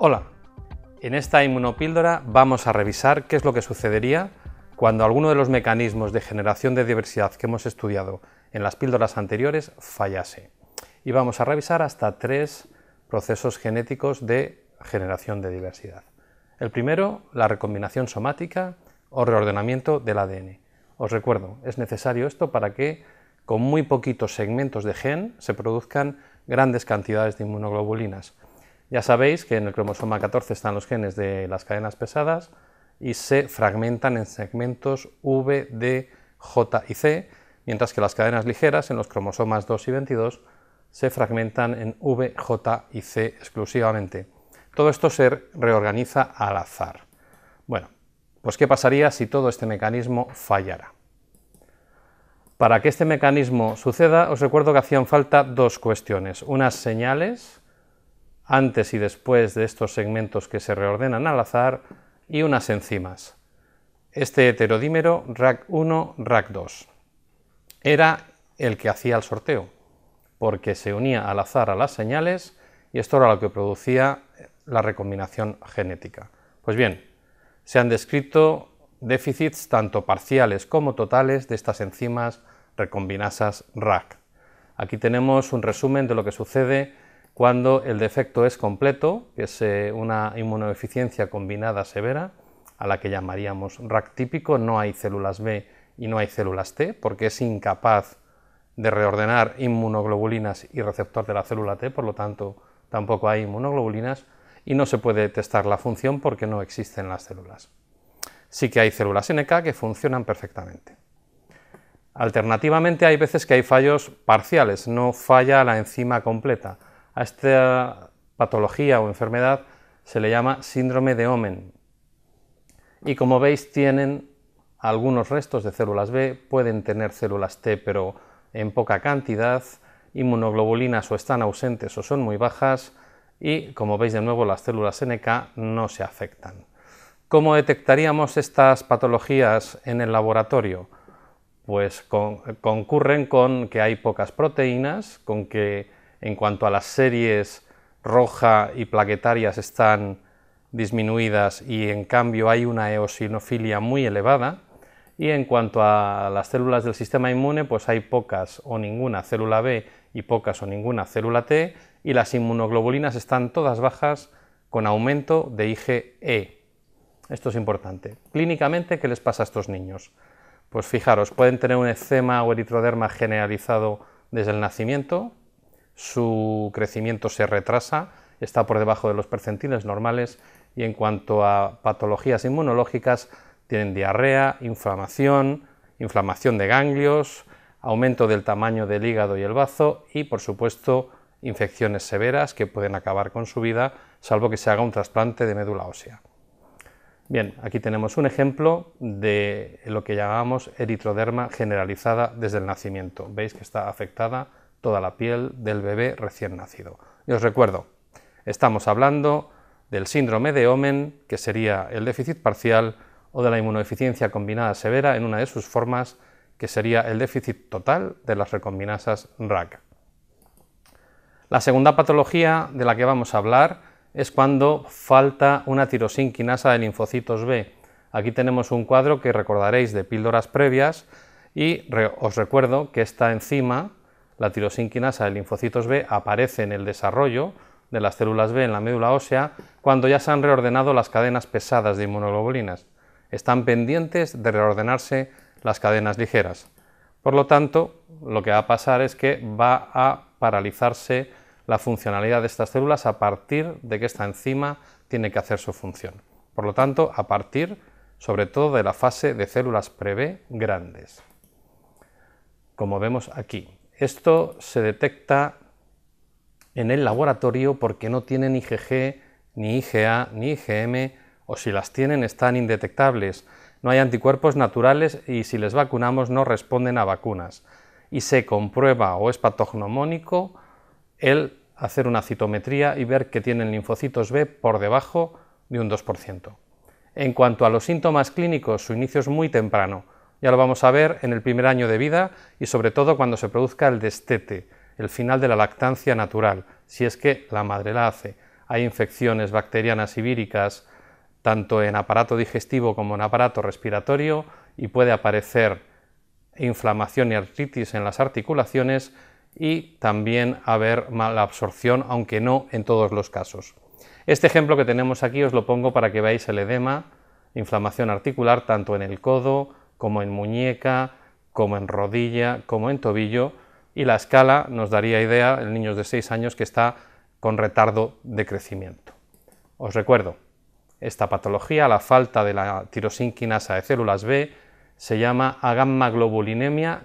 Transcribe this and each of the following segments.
Hola, en esta inmunopíldora vamos a revisar qué es lo que sucedería cuando alguno de los mecanismos de generación de diversidad que hemos estudiado en las píldoras anteriores fallase. Y vamos a revisar hasta tres procesos genéticos de generación de diversidad. El primero, la recombinación somática o reordenamiento del ADN. Os recuerdo, es necesario esto para que con muy poquitos segmentos de gen se produzcan grandes cantidades de inmunoglobulinas. Ya sabéis que en el cromosoma 14 están los genes de las cadenas pesadas y se fragmentan en segmentos V, D, J y C, mientras que las cadenas ligeras en los cromosomas 2 y 22 se fragmentan en V, J y C exclusivamente. Todo esto se reorganiza al azar. Bueno, pues ¿qué pasaría si todo este mecanismo fallara? Para que este mecanismo suceda, os recuerdo que hacían falta dos cuestiones, unas señales antes y después de estos segmentos que se reordenan al azar y unas enzimas. Este heterodímero RAC1, RAC2 era el que hacía el sorteo, porque se unía al azar a las señales y esto era lo que producía la recombinación genética. Pues bien, se han descrito déficits tanto parciales como totales de estas enzimas recombinasas RAC. Aquí tenemos un resumen de lo que sucede cuando el defecto es completo, que es eh, una inmunodeficiencia combinada severa, a la que llamaríamos RAC típico, no hay células B y no hay células T, porque es incapaz de reordenar inmunoglobulinas y receptor de la célula T, por lo tanto tampoco hay inmunoglobulinas y no se puede testar la función porque no existen las células. Sí que hay células NK que funcionan perfectamente. Alternativamente hay veces que hay fallos parciales, no falla la enzima completa, a esta patología o enfermedad se le llama síndrome de Omen. Y como veis tienen algunos restos de células B, pueden tener células T pero en poca cantidad, inmunoglobulinas o están ausentes o son muy bajas y como veis de nuevo las células NK no se afectan. ¿Cómo detectaríamos estas patologías en el laboratorio? Pues concurren con que hay pocas proteínas, con que en cuanto a las series roja y plaquetarias están disminuidas y en cambio hay una eosinofilia muy elevada y en cuanto a las células del sistema inmune pues hay pocas o ninguna célula B y pocas o ninguna célula T y las inmunoglobulinas están todas bajas con aumento de IgE. Esto es importante. Clínicamente, ¿qué les pasa a estos niños? Pues fijaros, pueden tener un eczema o eritroderma generalizado desde el nacimiento, su crecimiento se retrasa, está por debajo de los percentiles normales y en cuanto a patologías inmunológicas tienen diarrea, inflamación, inflamación de ganglios, aumento del tamaño del hígado y el bazo y por supuesto infecciones severas que pueden acabar con su vida salvo que se haga un trasplante de médula ósea. Bien, aquí tenemos un ejemplo de lo que llamamos eritroderma generalizada desde el nacimiento. Veis que está afectada toda la piel del bebé recién nacido. Y os recuerdo, estamos hablando del síndrome de Omen, que sería el déficit parcial, o de la inmunodeficiencia combinada severa en una de sus formas, que sería el déficit total de las recombinasas RAC. La segunda patología de la que vamos a hablar es cuando falta una tirosinquinasa de linfocitos B. Aquí tenemos un cuadro que recordaréis de píldoras previas y os recuerdo que esta enzima la tirosinquinasa de linfocitos B aparece en el desarrollo de las células B en la médula ósea cuando ya se han reordenado las cadenas pesadas de inmunoglobulinas. Están pendientes de reordenarse las cadenas ligeras. Por lo tanto, lo que va a pasar es que va a paralizarse la funcionalidad de estas células a partir de que esta enzima tiene que hacer su función. Por lo tanto, a partir sobre todo de la fase de células pre-B grandes, como vemos aquí. Esto se detecta en el laboratorio porque no tienen IgG, ni IgA, ni IgM, o si las tienen están indetectables. No hay anticuerpos naturales y si les vacunamos no responden a vacunas. Y se comprueba o es patognomónico el hacer una citometría y ver que tienen linfocitos B por debajo de un 2%. En cuanto a los síntomas clínicos, su inicio es muy temprano ya lo vamos a ver en el primer año de vida y sobre todo cuando se produzca el destete, el final de la lactancia natural, si es que la madre la hace. Hay infecciones bacterianas y víricas tanto en aparato digestivo como en aparato respiratorio y puede aparecer inflamación y artritis en las articulaciones y también haber mala absorción, aunque no en todos los casos. Este ejemplo que tenemos aquí os lo pongo para que veáis el edema, inflamación articular tanto en el codo, como en muñeca, como en rodilla, como en tobillo, y la escala nos daría idea en niños de 6 años que está con retardo de crecimiento. Os recuerdo, esta patología, la falta de la tirosinquinasa de células B, se llama agamma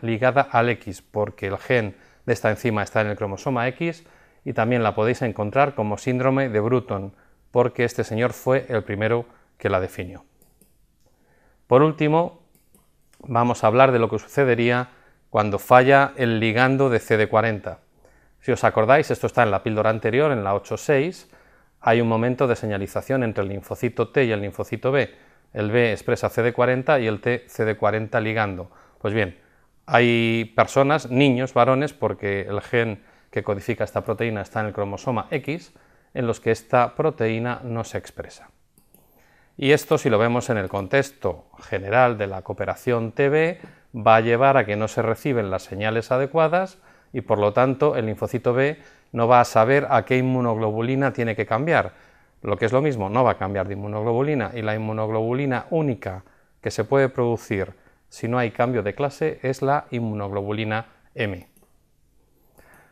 ligada al X, porque el gen de esta enzima está en el cromosoma X y también la podéis encontrar como síndrome de Bruton, porque este señor fue el primero que la definió. Por último, vamos a hablar de lo que sucedería cuando falla el ligando de CD40. Si os acordáis, esto está en la píldora anterior, en la 8.6, hay un momento de señalización entre el linfocito T y el linfocito B. El B expresa CD40 y el T CD40 ligando. Pues bien, hay personas, niños, varones, porque el gen que codifica esta proteína está en el cromosoma X, en los que esta proteína no se expresa. Y esto, si lo vemos en el contexto general de la cooperación TB, va a llevar a que no se reciben las señales adecuadas y, por lo tanto, el linfocito B no va a saber a qué inmunoglobulina tiene que cambiar. Lo que es lo mismo, no va a cambiar de inmunoglobulina y la inmunoglobulina única que se puede producir si no hay cambio de clase es la inmunoglobulina M.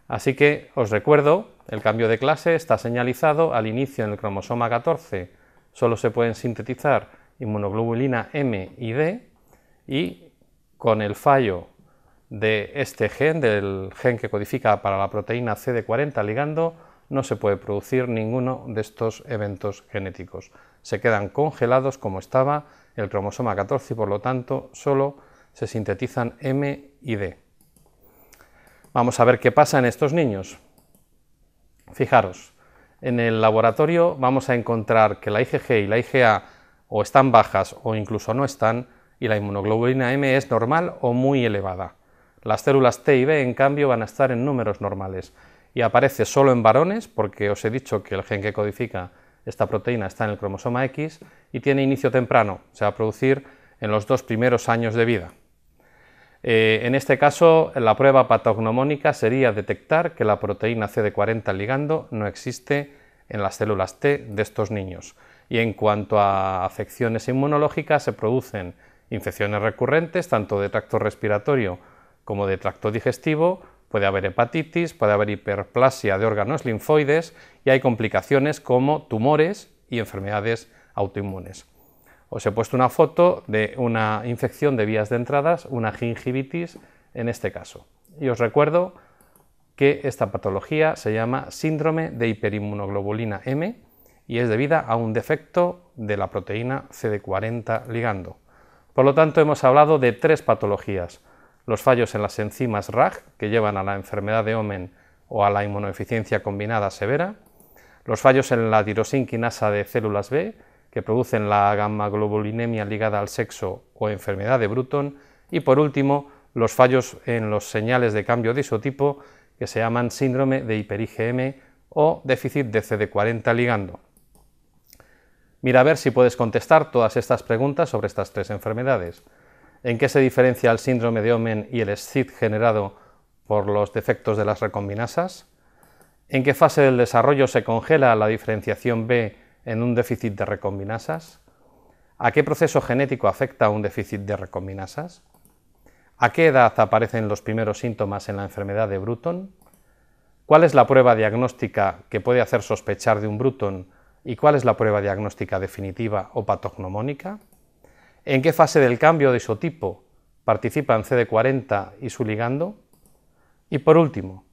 Así que os recuerdo, el cambio de clase está señalizado al inicio en el cromosoma 14 solo se pueden sintetizar inmunoglobulina M y D y con el fallo de este gen, del gen que codifica para la proteína CD40 ligando, no se puede producir ninguno de estos eventos genéticos. Se quedan congelados como estaba el cromosoma 14 y por lo tanto solo se sintetizan M y D. Vamos a ver qué pasa en estos niños. Fijaros, en el laboratorio vamos a encontrar que la IgG y la IgA o están bajas o incluso no están y la inmunoglobulina M es normal o muy elevada. Las células T y B, en cambio, van a estar en números normales y aparece solo en varones porque os he dicho que el gen que codifica esta proteína está en el cromosoma X y tiene inicio temprano, se va a producir en los dos primeros años de vida. Eh, en este caso, la prueba patognomónica sería detectar que la proteína CD40 ligando no existe en las células T de estos niños. Y en cuanto a afecciones inmunológicas, se producen infecciones recurrentes, tanto de tracto respiratorio como de tracto digestivo, puede haber hepatitis, puede haber hiperplasia de órganos linfoides y hay complicaciones como tumores y enfermedades autoinmunes. Os he puesto una foto de una infección de vías de entradas, una gingivitis en este caso. Y os recuerdo que esta patología se llama síndrome de hiperinmunoglobulina M y es debida a un defecto de la proteína CD40 ligando. Por lo tanto, hemos hablado de tres patologías. Los fallos en las enzimas RAG, que llevan a la enfermedad de Omen o a la inmunodeficiencia combinada severa. Los fallos en la tirosinquinasa de células B, que producen la gamma globulinemia ligada al sexo o enfermedad de Bruton, y por último, los fallos en los señales de cambio de isotipo que se llaman síndrome de hiper o déficit de CD40 ligando. Mira a ver si puedes contestar todas estas preguntas sobre estas tres enfermedades. ¿En qué se diferencia el síndrome de Omen y el SCID generado por los defectos de las recombinasas? ¿En qué fase del desarrollo se congela la diferenciación B en un déficit de recombinasas? ¿A qué proceso genético afecta un déficit de recombinasas? ¿A qué edad aparecen los primeros síntomas en la enfermedad de Bruton? ¿Cuál es la prueba diagnóstica que puede hacer sospechar de un Bruton y cuál es la prueba diagnóstica definitiva o patognomónica? ¿En qué fase del cambio de isotipo participan CD40 y su ligando? Y por último,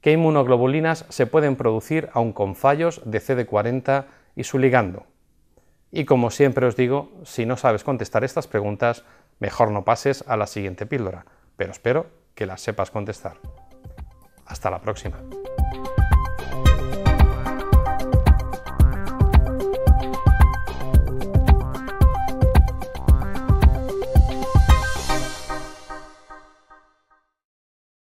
¿qué inmunoglobulinas se pueden producir aun con fallos de CD40 y su ligando. Y como siempre os digo, si no sabes contestar estas preguntas, mejor no pases a la siguiente píldora, pero espero que las sepas contestar. Hasta la próxima.